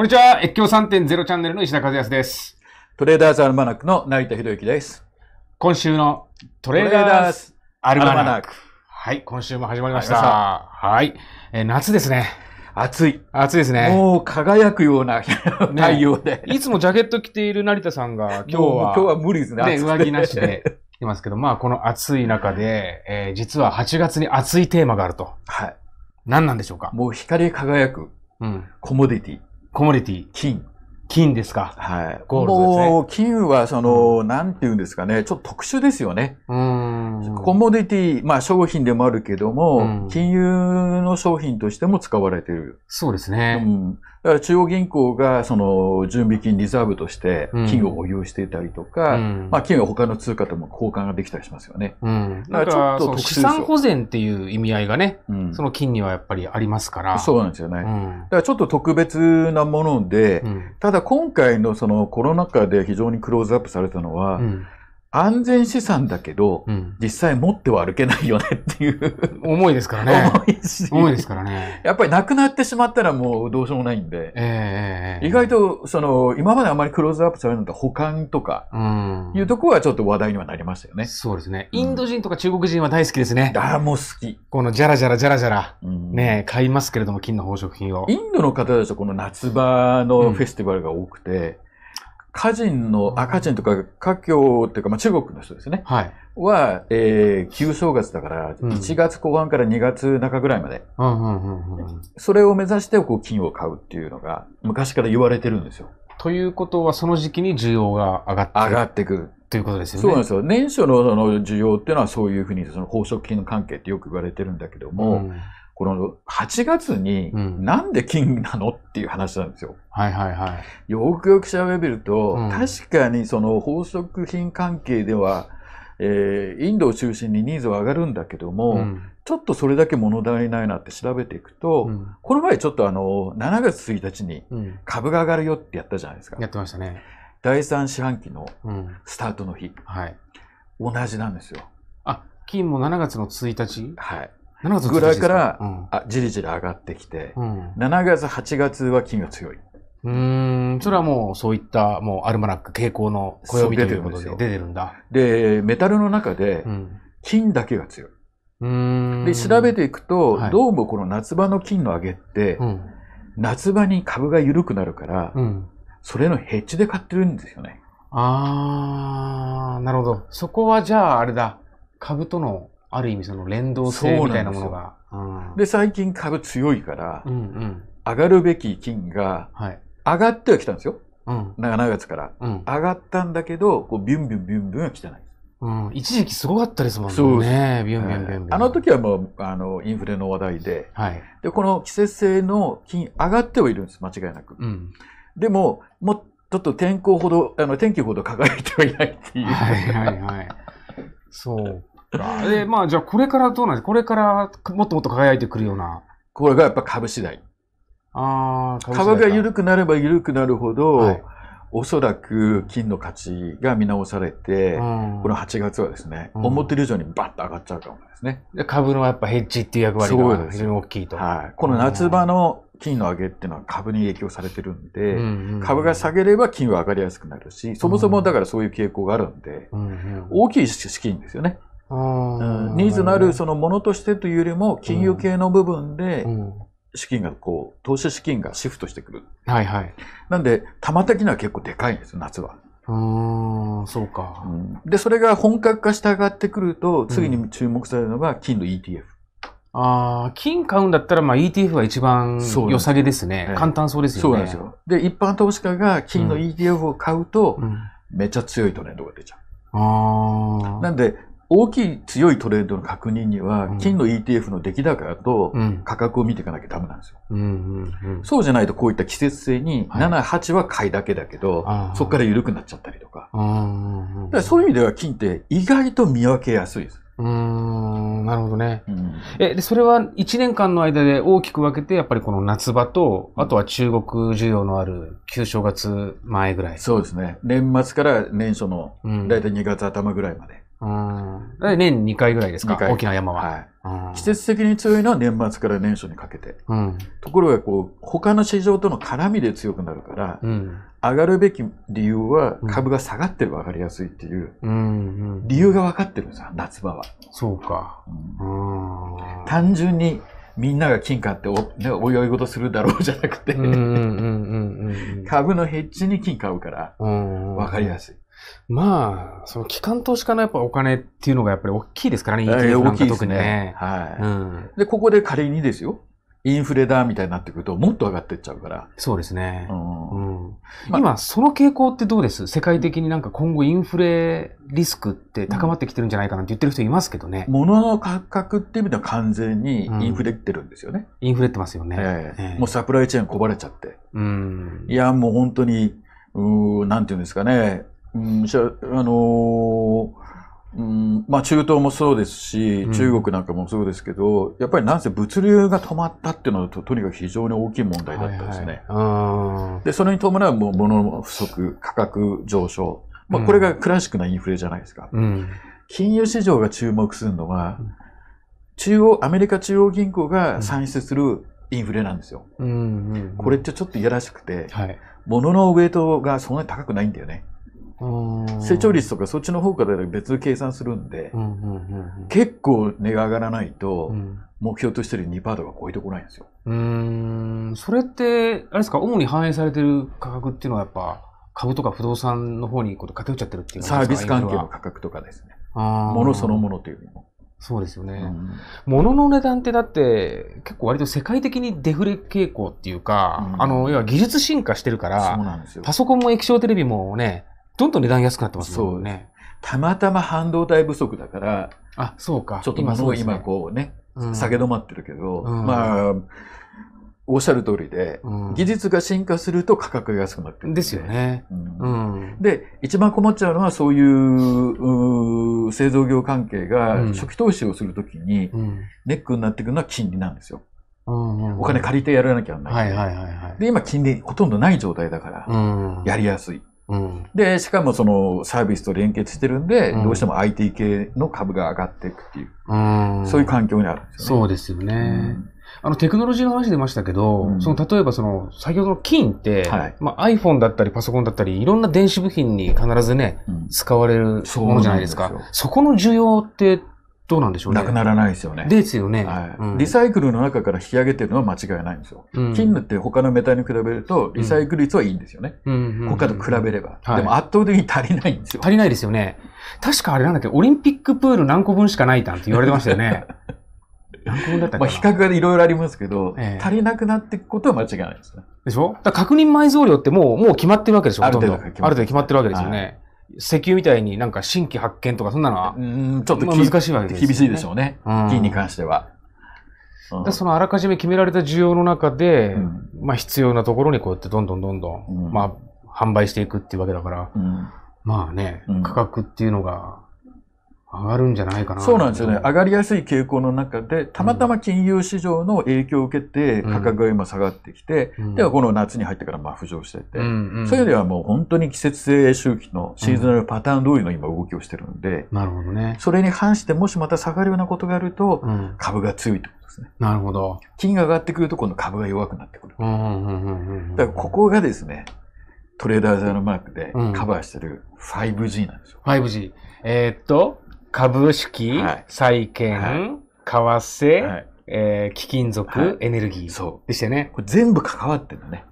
こんにちは。越境3.0チャンネルの石田和康です。トレーダーズアルマナックの成田博之です。今週のトレーダーズアルマナック。はい、今週も始まりました。はい。えー、夏ですね。暑い。暑いですね。もう輝くような太陽で、ね、いつもジャケット着ている成田さんが今日は。今日は無理ですね。ね上着なしで。いますけど、まあ、この暑い中で、えー、実は8月に暑いテーマがあると。はい。何なんでしょうかもう光り輝く、うん。コモディティ。コモディティ。金。金ですか。はい。ゴールドですね。もう、金は、その、うん、なんていうんですかね、ちょっと特殊ですよね。うん。コモディティ、まあ商品でもあるけども、うん、金融の商品としても使われている。そうですね。うん、だから中央銀行がその準備金リザーブとして金を保有していたりとか、うん、まあ金は他の通貨とも交換ができたりしますよね。うん、だからちょっと資産保全っていう意味合いがね、その金にはやっぱりありますから。そうなんですよね。だからちょっと特別なもので、ただ今回のそのコロナ禍で非常にクローズアップされたのは、安全資産だけど、うん、実際持っては歩けないよねっていう。重いですからね。重いし。重いですからね。やっぱりなくなってしまったらもうどうしようもないんで。えー、意外と、その、今まであまりクローズアップされるのて、保管とか、いうところはちょっと話題にはなりましたよね。うん、そうですね。インド人とか中国人は大好きですね。ああ、もう好き。このじゃらじゃらじゃらじゃら、ね、買いますけれども、金の宝飾品を。インドの方たちはこの夏場のフェスティバルが多くて、うん家人の、あ、人とか、家境っていうか、まあ、中国の人ですね。はい。は、えー、旧正月だから、1月後半から2月中ぐらいまで。うんうんうんうん、それを目指して、こう、金を買うっていうのが、昔から言われてるんですよ。ということは、その時期に需要が上がって上がってくる。ということですよね。そうなんですよ。年初のその需要っていうのはそういうふうに、その宝飾品の関係ってよく言われてるんだけども、うんこの8月になんで金なのっていう話なんですよ。はいはいはい。よくよく調べると、うん、確かにその宝飾品関係では、えー、インドを中心にニーズは上がるんだけども、うん、ちょっとそれだけ物足りないなって調べていくと、うん、この前ちょっとあの7月1日に株が上がるよってやったじゃないですか。やってましたね。第3四半期のスタートの日、うん、はい、同じなんですよ。あ金も7月の1日はいぐらいから、うん、あじりじり上がってきて、うん、7月、8月は金が強い。うん、それはもうそういった、もうアルマラック傾向の暦ということで出てるんだ。で、メタルの中で、金だけが強い。うん、で、調べていくと、はい、どうもこの夏場の金の上げって、うん、夏場に株が緩くなるから、うん、それのヘッジで買ってるんですよね。あー、なるほど。そこはじゃああれだ、株とのある意味その連動性みたいなものが。でうん、で、最近株強いから、うんうん、上がるべき金が、上がってはきたんですよ。うん、長々やつから、うん、上がったんだけど、こうビュンビュンビュンビュンは来てない。うん、一時期すごかったですもんね。そうね。ビュンビュンビュンビュン。あの時はもう、あの、インフレの話題で。はい。で、この季節性の金、上がってはいるんです、間違いなく。うん。でも、もう、ちょっと天候ほど、あの、天気ほど輝いてはいないっていう。はいはいはい。そうで、まあじゃあこれからどうなんですかこれからもっともっと輝いてくるような。これがやっぱ株次第。ああ、株が緩くなれば緩くなるほど、はい、おそらく金の価値が見直されて、うん、この8月はですね、思ってる以上にバッと上がっちゃうかもですね。株のやっぱヘッジっていう役割が非常に大きいと。はい。この夏場の金の上げっていうのは株に影響されてるんで、うんうん、株が下げれば金は上がりやすくなるし、そもそもだからそういう傾向があるんで、うんうん、大きい資金ですよね。うん、ニーズのあるそのものとしてというよりも、金融系の部分で、資金がこう、投資資金がシフトしてくる。はいはい。なんで、玉的には結構でかいんです夏は。うんそうか、うん、で、それが本格化して上がってくると、次に注目されるのが金の ETF。ああ、金買うんだったら、まあ ETF は一番良さげですね。すね簡単そうですよね。そうなんですよ。で、一般投資家が金の ETF を買うと、めっちゃ強いトレンドが出ちゃう。ああ。なんで、大きい強いトレードの確認には、金の ETF の出来高と価格を見ていかなきゃダメなんですよ。そうじゃないとこういった季節性に、7、8は買いだけだけど、はい、そこから緩くなっちゃったりとか。かそういう意味では金って意外と見分けやすいです。うん、なるほどね。うん、え、で、それは1年間の間で大きく分けて、やっぱりこの夏場と、あとは中国需要のある旧正月前ぐらい。そうですね。年末から年初の、だいたい2月頭ぐらいまで。うんうん。年2回ぐらいですか大きな山は。はい。季節的に強いのは年末から年初にかけて、うん、ところがこう他の市場との絡みで強くなるから、うん、上がるべき理由は株が下がってる分かりやすいっていう、うんうん、理由が分かってるんですよ夏場はそうか、うん、単純にみんなが金買ってお,、ね、お祝い事するだろうじゃなくて株のヘッジに金買うから分かりやすい、まあ、その機関投資家のやっぱお金っていうのがやっぱり大きいですからね、インフレ特にね。大きいですね。はい、うん。で、ここで仮にですよ。インフレだみたいになってくると、もっと上がってっちゃうから。そうですね。うん、うんま今、その傾向ってどうです世界的になんか今後インフレリスクって高まってきてるんじゃないかなって言ってる人いますけどね。物、うん、の価格っていう意味では完全にインフレってるんですよね。うん、インフレってますよね、えーえー、もうサプライチェーンこばれちゃって。うん、いや、もう本当に、うなんていうんですかね、うん、ゃあのー、うん、まあ中東もそうですし、中国なんかもそうですけど、うん、やっぱりなんせ物流が止まったっていうのはととにかく非常に大きい問題だったんですね。はいはい、で、それに伴うものの不足、価格上昇。まあこれがクラシックなインフレじゃないですか。うん、金融市場が注目するのは、中央、アメリカ中央銀行が算出するインフレなんですよ。うんうんうん、これってちょっといやらしくて、はい、物のウェイトがそんなに高くないんだよね。成長率とかそっちの方から別で計算するんで、うんうんうんうん、結構値が上がらないと、目標としてる2%とか超えてこないんですよ。うん、それって、あれですか、主に反映されてる価格っていうのはやっぱ、株とか不動産の方にこう偏っちゃってるっていうサービス関係の価格とかですね。物そのものというよりも。そうですよね、うん。物の値段ってだって結構割と世界的にデフレ傾向っていうか、うん、あの、要は技術進化してるから、パソコンも液晶テレビもね、どんどん値段安くなってますもんね。たまたま半導体不足だから、あ、そうか。ちょっと今、今こうね、下げ止まってるけど、まあ、おっしゃる通りで、技術が進化すると価格が安くなってる。ですよね、で、一番困っちゃうのはそういう製造業関係が初期投資をするときにネックになってくるのは金利なんですよ。お金借りてやらなきゃならない。い、で、今金利ほとんどない状態だから、やりやすい。で、しかもそのサービスと連結してるんで、どうしても IT 系の株が上がっていくっていう、うん、そういう環境にあるんですよね。そうですよね。あの、テクノロジーの話出ましたけど、うん、その、例えばその、先ほどの金って、はい、まあ、iPhone だったりパソコンだったり、いろんな電子部品に必ずね、うん、使われるものじゃないですか。そそこの需要ってどうなんでしょうね。なくならないですよね。ですよね。はい、うん、リサイクルの中から引き上げてるのは間違いないんですよ。うん、金って他のメタに比べると、リサイクル率はいいんですよね。うん、他と比べれば、はい、でも圧倒的に足りないんですよ。足りないですよね。確かあれなんだっけ、オリンピックプール何個分しかないなんて言われてましたよね。何個分だったかまあ比較がいろいろありますけど、えー、足りなくなっていくことは間違いないですね。でしょ確認埋蔵量ってもう、もう決まってるわけでしょある程度決まってるわけですよね。はい石油みたいになんか新規発見とかそんなのは、ちょっと難しいわけです、ね、厳しいでしょうね。金に関しては。でそのあらかじめ決められた需要の中で、うん、まあ必要なところにこうやってどんどんどんどん、うん、まあ販売していくっていうわけだから、うん、まあね、価格っていうのが上がるんじゃないかな。そうなんですよね。上がりやすい傾向の中で、たまたま金融市場の影響を受けて、価格が今下がってきて、うん、ではこの夏に入ってからまあ浮上してて、うんうん、そういう味ではもう本当に季節性周期のシーズナルパターン通りの今動きをしてるんで、うん、なるほどね。それに反してもしまた下がるようなことがあると、株が強いってことですね。なるほど。金が上がってくると今度株が弱くなってくる。だからここがですね、トレーダーーのマークでカバーしてる 5G なんですよ。5G。えー、っと、株式、債券、為替、えー、貴金属、エネルギー。そう。でしたよね。これ全部関わってるのね。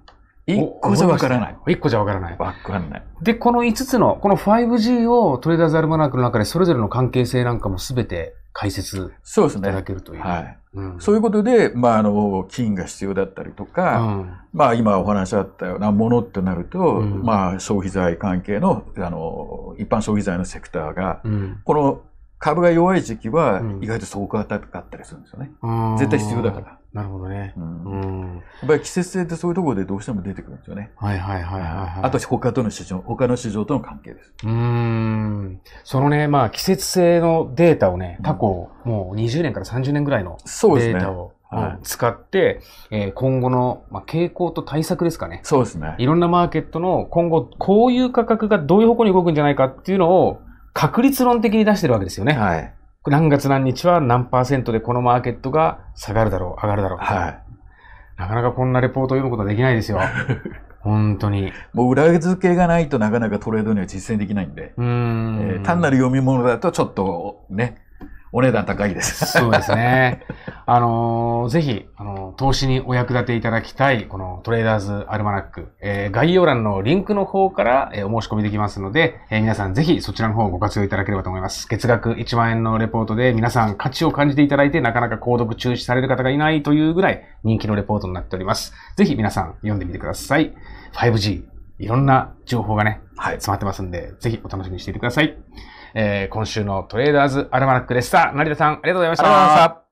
一個じゃわからない。一個じゃわからない。わかんない。で、この5つの、この 5G をトレーダーズアルマナークの中でそれぞれの関係性なんかもすべて解説いただけるという。そうね。はい。うん、そういうことで、まあ、あの、金が必要だったりとか、うん、まあ、今お話あったようなものってなると、うん、まあ、消費財関係の、あの、一般消費財のセクターが、この株が弱い時期は意外とそこが高かったりするんですよね。うん、絶対必要だから。なるほどね、うん。やっぱり季節性ってそういうところでどうしても出てくるんですよね。はいはいはいはい、はい。あと他との市場、他の市場との関係です。うん。そのね、まあ季節性のデータをね、過去、もう20年から30年ぐらいのデータを。はい、使って、えー、今後の、まあ、傾向と対策ですかね。そうですね。いろんなマーケットの今後、こういう価格がどういう方向に動くんじゃないかっていうのを、確率論的に出してるわけですよね。はい。何月何日は何パーセントでこのマーケットが下がるだろう、上がるだろう。はい。なかなかこんなレポートを読むことはできないですよ。本当に。もう裏付けがないとなかなかトレードには実践できないんで。うん、えー、単なる読み物だとちょっとね、お値段高いです。そうですね。あのー、ぜひ、あのー、投資にお役立ていただきたい、このトレーダーズアルマナック、えー、概要欄のリンクの方から、えお申し込みできますので、え皆さんぜひそちらの方をご活用いただければと思います。月額1万円のレポートで皆さん価値を感じていただいて、なかなか購読中止される方がいないというぐらい人気のレポートになっております。ぜひ皆さん読んでみてください。5G、いろんな情報がね、はい、詰まってますんで、ぜひお楽しみにしていてください。えー、今週のトレーダーズアルマナックでした。成田さん、ありがとうございました。ありがとうございました。